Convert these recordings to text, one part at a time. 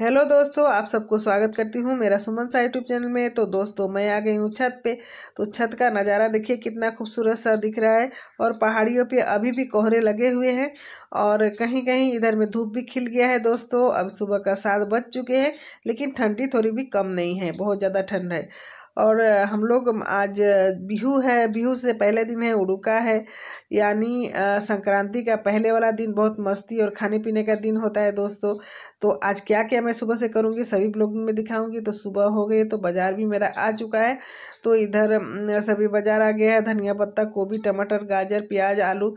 hello दोस्तों आप सबको स्वागत करती हूँ मेरा सुमन सा यूट्यूब चैनल में तो दोस्तों मैं आ गई हूँ छत पे तो छत का नज़ारा देखिए कितना खूबसूरत सा दिख रहा है और पहाड़ियों पे अभी भी कोहरे लगे हुए हैं और कहीं कहीं इधर में धूप भी खिल गया है दोस्तों अब सुबह का सात बज चुके हैं लेकिन ठंडी थोड़ी भी कम नहीं है बहुत ज़्यादा ठंड है और हम लोग आज बिहू है बिहू से पहले दिन है उड़ुका है यानी संक्रांति का पहले वाला दिन बहुत मस्ती और खाने पीने का दिन होता है दोस्तों तो आज क्या क्या मैं सुबह से करूँगी सभी ब्लॉग में दिखाऊँगी तो सुबह हो गई तो बाज़ार भी मेरा आ चुका है तो इधर सभी बाज़ार आ गया है धनिया पत्ता गोभी टमाटर गाजर प्याज आलू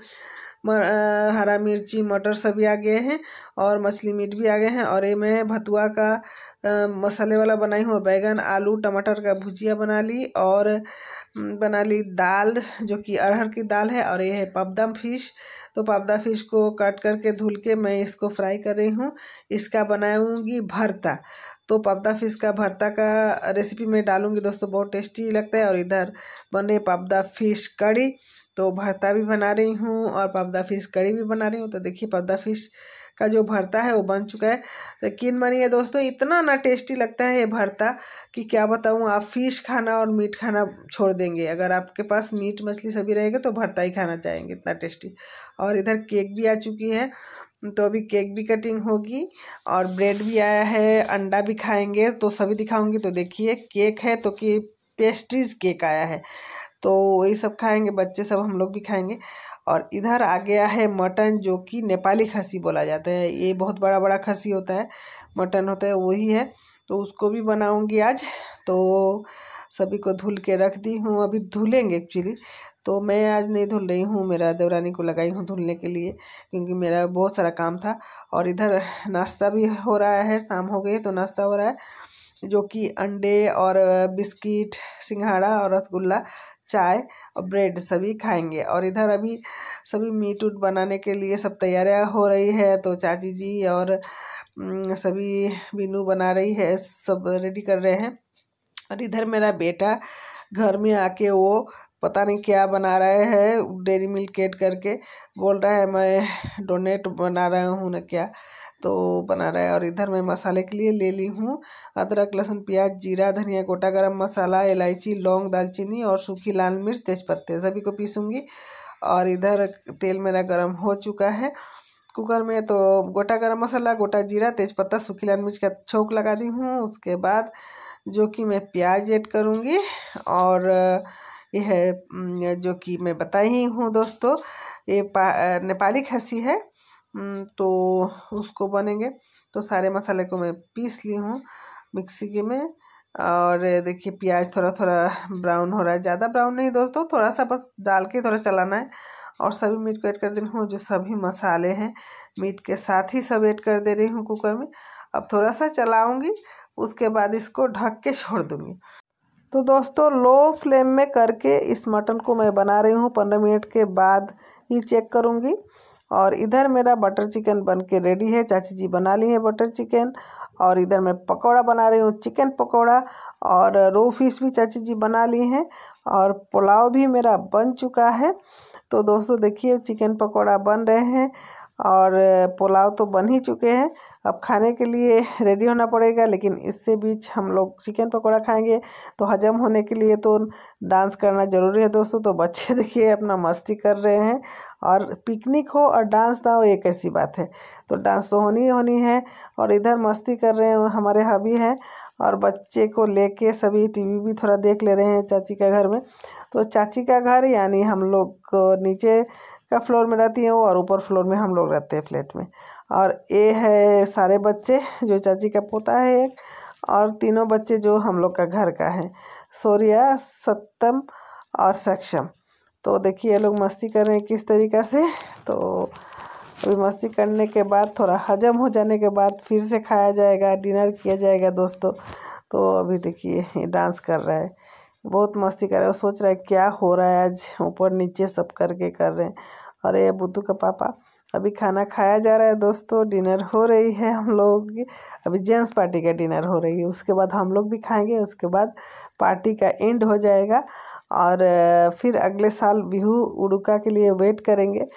हरा मिर्ची मटर सभी आ गए हैं और मछली मीट भी आ गए हैं और ये मैं भतुआ का आ, मसाले वाला बनाई हूँ बैगन आलू टमाटर का भुजिया बना ली और बना ली दाल जो कि अरहर की दाल है और ये है पबदम फिश तो पापदा फिश को काट करके धुल के मैं इसको फ्राई कर रही हूँ इसका बनाऊँगी भरता तो पापदा फिश का भरता का रेसिपी मैं डालूँगी दोस्तों बहुत टेस्टी लगता है और इधर बने पापदा फिश कड़ी तो भरता भी बना रही हूँ और पावदा फिश कड़ी भी बना रही हूँ तो देखिए पावदा फिश का जो भरता है वो बन चुका है यकीन मानिए दोस्तों इतना ना टेस्टी लगता है ये भरता कि क्या बताऊँ आप फिश खाना और मीट खाना छोड़ देंगे अगर आपके पास मीट मछली सभी रहेगा तो भरता ही खाना चाहेंगे इतना टेस्टी और इधर केक भी आ चुकी है तो अभी केक भी कटिंग होगी और ब्रेड भी आया है अंडा भी खाएंगे तो सभी दिखाऊंगी तो देखिए केक है तो कि पेस्ट्रीज केक आया है तो वही सब खाएंगे बच्चे सब हम लोग भी खाएंगे और इधर आ गया है मटन जो कि नेपाली खसी बोला जाता है ये बहुत बड़ा बड़ा खसी होता है मटन होता है वही है तो उसको भी बनाऊंगी आज तो सभी को धुल के रख दी हूँ अभी धुलेंगे एक्चुअली तो मैं आज नहीं धुल रही हूँ मेरा देवरानी को लगाई हूँ धुलने के लिए क्योंकि मेरा बहुत सारा काम था और इधर नाश्ता भी हो रहा है शाम हो गई तो नाश्ता हो रहा है जो कि अंडे और बिस्किट सिंघाड़ा और रसगुल्ला चाय और ब्रेड सभी खाएंगे और इधर अभी सभी मीट उट बनाने के लिए सब तैयारियाँ हो रही है तो चाची जी और सभी बीनू बना रही है सब रेडी कर रहे हैं और इधर मेरा बेटा घर में आके वो पता नहीं क्या बना रहे हैं डेरी मिल्क एड करके बोल रहा है मैं डोनेट बना रहा हूँ ना क्या तो बना रहा है और इधर मैं मसाले के लिए ले ली हूँ अदरक लहसुन प्याज जीरा धनिया गोटा गरम मसाला इलायची लौंग दालचीनी और सूखी लाल मिर्च तेज़पत्ते सभी को पीसूँगी और इधर तेल मेरा गर्म हो चुका है कुकर में तो गोटा गरम मसाला गोटा जीरा तेज़पत्ता सूखी लाल मिर्च का छोंक लगा दी हूँ उसके बाद जो कि मैं प्याज ऐड करूँगी और यह जो कि मैं बताई ही हूँ दोस्तों ये नेपाली खसी है तो उसको बनेंगे तो सारे मसाले को मैं पीस ली हूँ मिक्सी के में और देखिए प्याज थोड़ा थोड़ा ब्राउन हो रहा है ज़्यादा ब्राउन नहीं दोस्तों थोड़ा सा बस डाल के थोड़ा चलाना है और सभी मीट को ऐड कर दे रही हूँ जो सभी मसाले हैं मीट के साथ ही सब ऐड कर दे रही हूँ कुकर में अब थोड़ा सा चलाऊँगी उसके बाद इसको ढक के छोड़ दूँगी तो दोस्तों लो फ्लेम में करके इस मटन को मैं बना रही हूँ पंद्रह मिनट के बाद ही चेक करूँगी और इधर मेरा बटर चिकन बन के रेडी है चाची जी बना ली है बटर चिकन और इधर मैं पकोड़ा बना रही हूँ चिकन पकोड़ा और रो फिश भी चाची जी बना ली हैं और पुलाव भी मेरा बन चुका है तो दोस्तों देखिए चिकन पकोड़ा बन रहे हैं और पुलाव तो बन ही चुके हैं अब खाने के लिए रेडी होना पड़ेगा लेकिन इससे बीच हम लोग चिकन पकौड़ा खाएंगे तो हजम होने के लिए तो डांस करना ज़रूरी है दोस्तों तो बच्चे देखिए अपना मस्ती कर रहे हैं और पिकनिक हो और डांस ना हो ये कैसी बात है तो डांस तो होनी होनी है और इधर मस्ती कर रहे हैं हमारे हबी हैं और बच्चे को लेके सभी टीवी भी थोड़ा देख ले रहे हैं चाची के घर में तो चाची का घर यानी हम लोग नीचे का फ्लोर में रहती हैं वो और ऊपर फ्लोर में हम लोग रहते हैं फ्लैट में और ये है सारे बच्चे जो चाची का पोता है एक और तीनों बच्चे जो हम लोग का घर का है सोरिया सत्यम और सक्षम तो देखिए ये लोग मस्ती कर रहे हैं किस तरीक़ा से तो अभी मस्ती करने के बाद थोड़ा हजम हो जाने के बाद फिर से खाया जाएगा डिनर किया जाएगा दोस्तों तो अभी देखिए ये डांस कर रहा है बहुत मस्ती कर रहे हैं सोच रहा है क्या हो रहा है आज ऊपर नीचे सब करके कर रहे हैं और ये बुद्धू का पापा अभी खाना खाया जा रहा है दोस्तों डिनर हो रही है हम लोगों की अभी जेंट्स पार्टी का डिनर हो रही है उसके बाद हम लोग भी खाएंगे उसके बाद पार्टी का एंड हो जाएगा और फिर अगले साल बिहू उड़ुका के लिए वेट करेंगे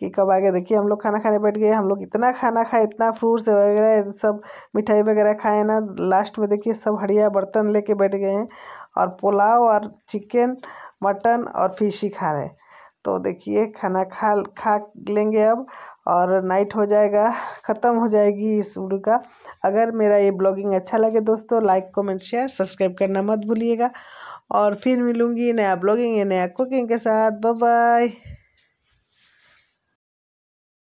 कि कब आगे देखिए हम लोग खाना खाने बैठ गए हम लोग इतना खाना खाए इतना फ्रूट्स वगैरह सब मिठाई वगैरह खाए ना लास्ट में देखिए सब हड़िया बर्तन लेके बैठ गए हैं और पुलाव और चिकन मटन और फिश ही खा रहे तो देखिए खाना खा खा लेंगे अब और नाइट हो जाएगा ख़त्म हो जाएगी इस वीडियो का अगर मेरा ये ब्लॉगिंग अच्छा लगे दोस्तों लाइक कमेंट शेयर सब्सक्राइब करना मत भूलिएगा और फिर मिलूँगी नया ब्लॉगिंग या नया कुकिंग के साथ बाय